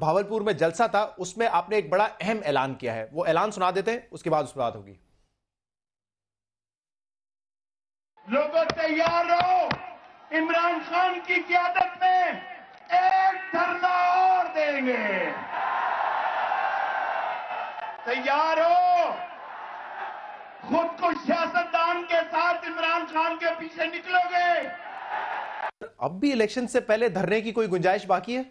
भावलपुर में जलसा था उसमें आपने एक बड़ा अहम ऐलान किया है वो ऐलान सुना देते हैं उसके बाद उस बात होगी लोगों तैयार रहो इमरान खान की क्यादत में एक धरना और देंगे तैयार हो खुद को सियासतदान के साथ इमरान खान के पीछे निकलोगे अब भी इलेक्शन से पहले धरने की कोई गुंजाइश बाकी है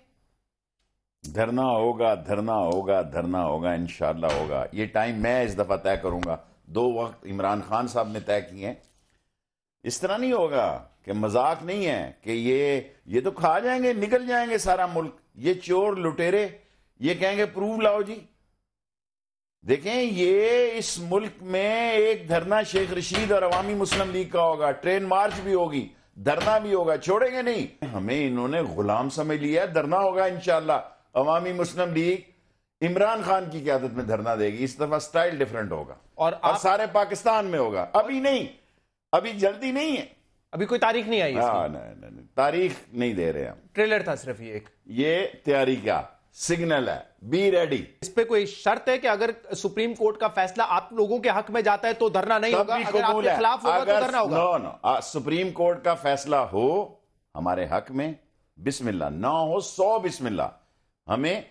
धरना होगा धरना होगा धरना होगा इन होगा ये टाइम मैं इस दफ़ा तय करूंगा दो वक्त इमरान खान साहब ने तय किए हैं इस तरह नहीं होगा कि मजाक नहीं है कि ये ये तो खा जाएंगे निकल जाएंगे सारा मुल्क ये चोर लुटेरे ये कहेंगे प्रूव लाओ जी देखें ये इस मुल्क में एक धरना शेख रशीद और अवामी मुस्लिम लीग का होगा ट्रेन मार्च भी होगी धरना भी होगा छोड़ेंगे नहीं हमें इन्होंने गुलाम समझ लिया धरना होगा इंशाला अवामी मुस्लिम लीग इमरान खान की क्यादत में धरना देगी इस दफा स्टाइल डिफरेंट होगा और, आप... और सारे पाकिस्तान में होगा अभी नहीं अभी जल्दी नहीं है अभी कोई तारीख नहीं आई हाँ नहीं तारीख नहीं दे रहे हम ट्रेलर था सिर्फ ये एक ये तैयारी का सिग्नल है बी रेडी इस पे कोई शर्त है कि अगर सुप्रीम कोर्ट का फैसला आप लोगों के हक में जाता है तो धरना नहीं होगा अगर आपके खिलाफ होगा तो धरना होगा नो नो सुप्रीम कोर्ट का फैसला हो हमारे हक में बिस्मिल्ला ना हो सौ बिस्मिल्ला हमें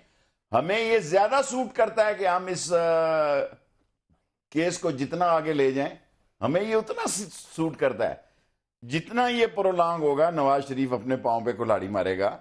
हमें ये ज्यादा सूट करता है कि हम इस आ, केस को जितना आगे ले जाएं हमें ये उतना सूट करता है जितना ये प्रोलांग होगा नवाज शरीफ अपने पांव पे कुल्हाड़ी मारेगा